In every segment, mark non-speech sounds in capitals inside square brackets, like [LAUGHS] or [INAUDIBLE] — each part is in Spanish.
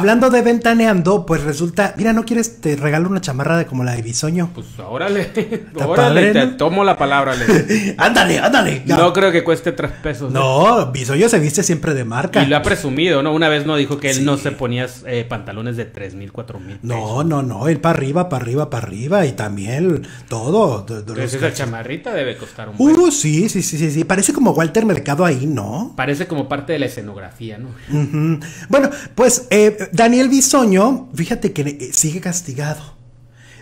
Hablando de ventaneando, pues resulta, mira, ¿no quieres te regalo una chamarra de como la de Bisoño? Pues órale, órale, te tomo la palabra, le. [LAUGHS] ándale, ándale. No. creo que cueste tres pesos. ¿eh? No, Bisoño se viste siempre de marca. Y lo ha presumido, ¿no? Una vez no dijo que él no se ponía eh, pantalones de tres mil, cuatro mil. No, no, no, él para arriba, para arriba, para arriba y también todo. esa chamarrita debe costar un poco. Uh, sí, sí, sí, sí, Parece como Walter Mercado ahí, ¿no? Parece como parte de la escenografía, ¿no? Bueno, pues eh, Daniel Bisoño, fíjate que eh, sigue castigado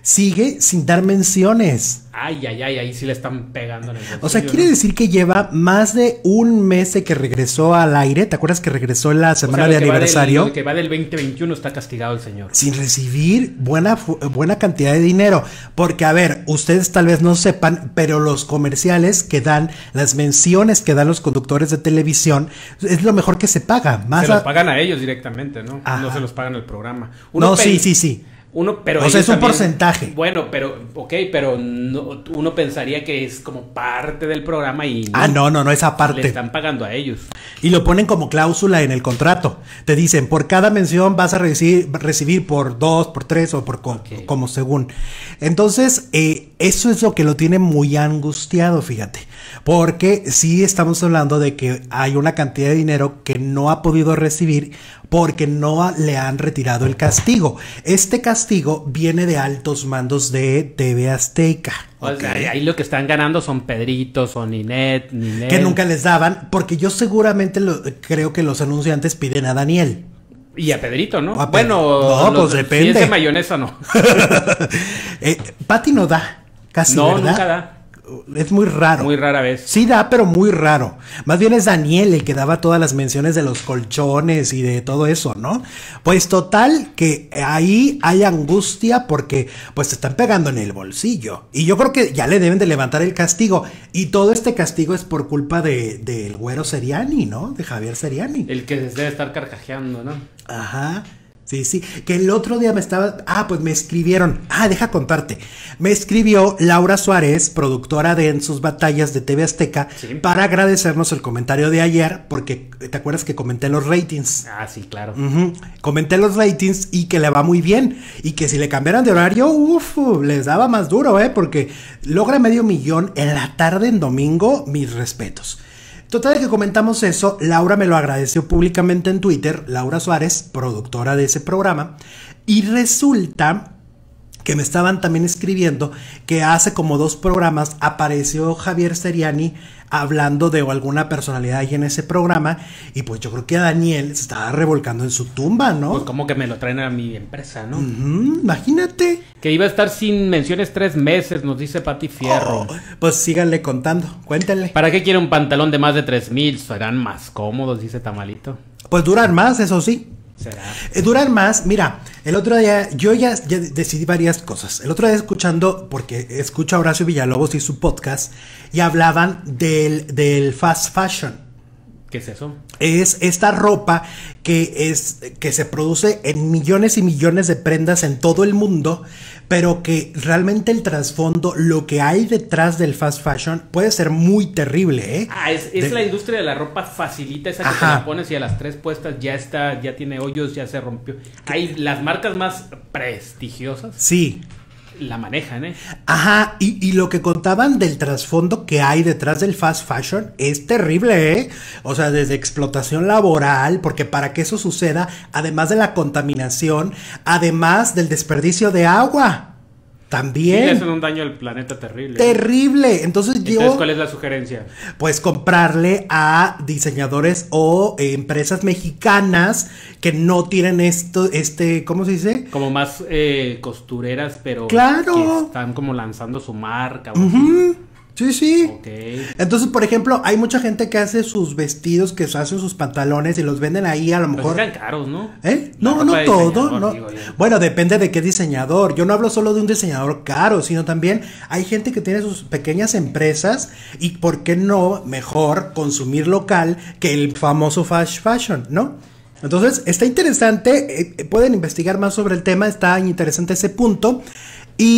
sigue sin dar menciones. Ay, ay, ay, ahí sí le están pegando. o sea, quiere decir que lleva más de un mes de que regresó al aire. ¿Te acuerdas que regresó la semana de aniversario? que va del 2021 está castigado el señor. Sin recibir buena, buena cantidad de dinero. Porque, a ver, ustedes tal vez no sepan, pero los comerciales que dan, las menciones que dan los conductores de televisión, es lo mejor que se paga. Más se los pagan a ellos directamente, ¿no? No se los pagan el programa. no, sí, sí, sí pero o sea, es un porcentaje. Bueno, pero, ok, pero no, uno pensaría que es como parte del programa y... ah, no, no, no, esa parte. Le están pagando a ellos. Y lo ponen como cláusula en el contrato. Te dicen, por cada mención vas a recibir, recibir por dos, por tres o por como según. Entonces, eh, eso es lo que lo tiene muy angustiado, fíjate. Porque sí estamos hablando de que hay una cantidad de dinero que no ha podido recibir porque no le han retirado el castigo. Este castigo viene de altos mandos de TV Azteca. Ahí lo que están ganando son Pedritos, son Inet Que nunca les daban, porque yo seguramente creo que los anunciantes piden a Daniel. Y a Pedrito, ¿no? bueno, pues depende. de mayonesa, no. [LAUGHS] Eh, Pati no da, casi. No, nunca da es muy raro. Muy rara vez. Sí da, pero muy raro. Más bien es Daniel el que daba todas las menciones de los colchones y de todo eso, ¿no? Pues total que ahí hay angustia porque pues están pegando en el bolsillo. Y yo creo que ya le deben de levantar el castigo. Y todo este castigo es por culpa del de, güero Seriani, ¿no? De Javier Seriani. El que se debe estar carcajeando, ¿no? Ajá. Sí, sí. Que el otro día me estaba. Ah, pues me escribieron. Ah, deja contarte. Me escribió Laura Suárez, productora de En sus batallas de TV Azteca, para agradecernos el comentario de ayer, porque eh, te acuerdas que comenté los ratings. Ah, sí, claro. Comenté los ratings y que le va muy bien. Y que si le cambiaran de horario, uff, les daba más duro, ¿eh? Porque logra medio millón en la tarde en domingo, mis respetos. Total que comentamos eso, Laura me lo agradeció públicamente en Twitter, Laura Suárez, productora de ese programa, y resulta que me estaban también escribiendo que hace como dos programas apareció Javier Seriani hablando de alguna personalidad ahí en ese programa y pues yo creo que a Daniel se estaba revolcando en su tumba, ¿no? Pues como que me lo traen a mi empresa, ¿no? imagínate. Que iba a estar sin menciones tres meses, nos dice Pati Fierro. Oh, pues síganle contando, cuéntenle. ¿Para qué quiere un pantalón de más de tres mil? Serán más cómodos, dice Tamalito. Pues duran más, eso sí. ¿Será? Eh, Durar más, mira, el otro día yo ya, decidí varias cosas. El otro día escuchando, porque escucho a Horacio Villalobos y su podcast, y hablaban del, del fast fashion. ¿Qué es eso? Es esta ropa que, es, que se produce en millones y millones de prendas en todo el mundo, pero que realmente el trasfondo, lo que hay detrás del fast fashion, puede ser muy terrible. ¿eh? Ah, es, la industria de la ropa facilita esa que te la pones y a las tres puestas ya está, ya tiene hoyos, ya se rompió. Hay las marcas más prestigiosas. Sí, la manejan, ¿eh? Ajá, y, y, lo que contaban del trasfondo que hay detrás del fast fashion es terrible, ¿eh? O sea, desde explotación laboral, porque para que eso suceda, además de la contaminación, además del desperdicio de agua. También. Sí, hacen un daño al planeta terrible. Terrible. Entonces, Entonces yo. ¿Cuál es la sugerencia? Pues comprarle a diseñadores o eh, empresas mexicanas que no tienen esto, este, ¿cómo se dice? Como más eh, costureras, pero. Claro. están como lanzando su marca. Sí, sí. Entonces, por ejemplo, hay mucha gente que hace sus vestidos, que hacen sus pantalones y los venden ahí a lo mejor. caros, ¿no? ¿Eh? No, no, todo. Bueno, depende de qué diseñador. Yo no hablo solo de un diseñador caro, sino también hay gente que tiene sus pequeñas empresas y por qué no mejor consumir local que el famoso fast fashion, ¿no? Entonces, está interesante, eh, eh, pueden investigar más sobre el tema, está interesante ese punto. Y